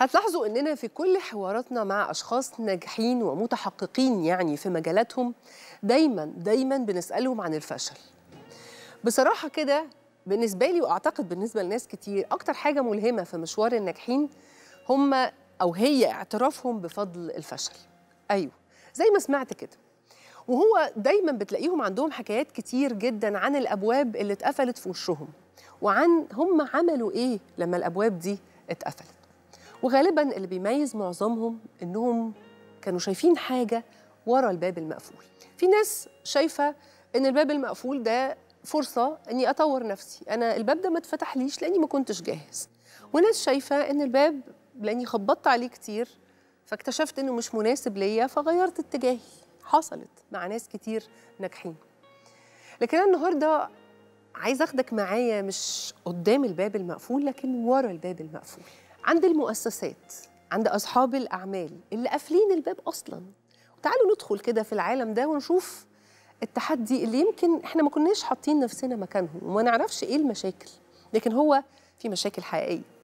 هتلاحظوا اننا في كل حواراتنا مع اشخاص ناجحين ومتحققين يعني في مجالاتهم دايما دايما بنسالهم عن الفشل بصراحه كده بالنسبه لي واعتقد بالنسبه لناس كتير اكتر حاجه ملهمه في مشوار الناجحين هم او هي اعترافهم بفضل الفشل ايوه زي ما سمعت كده وهو دايما بتلاقيهم عندهم حكايات كتير جدا عن الابواب اللي اتقفلت في وشهم وعن هم عملوا ايه لما الابواب دي اتقفلت وغالبا اللي بيميز معظمهم انهم كانوا شايفين حاجه ورا الباب المقفول في ناس شايفه ان الباب المقفول ده فرصه اني اطور نفسي انا الباب ده ما اتفتحليش لاني ما كنتش جاهز وناس شايفه ان الباب لاني خبطت عليه كتير فاكتشفت انه مش مناسب ليا فغيرت اتجاهي حصلت مع ناس كتير ناجحين لكن انا النهارده عايزه اخدك معايا مش قدام الباب المقفول لكن ورا الباب المقفول عند المؤسسات عند أصحاب الأعمال اللي قافلين الباب أصلاً تعالوا ندخل كده في العالم ده ونشوف التحدي اللي يمكن احنا ما كناش حاطين نفسنا مكانهم وما نعرفش ايه المشاكل لكن هو في مشاكل حقيقيه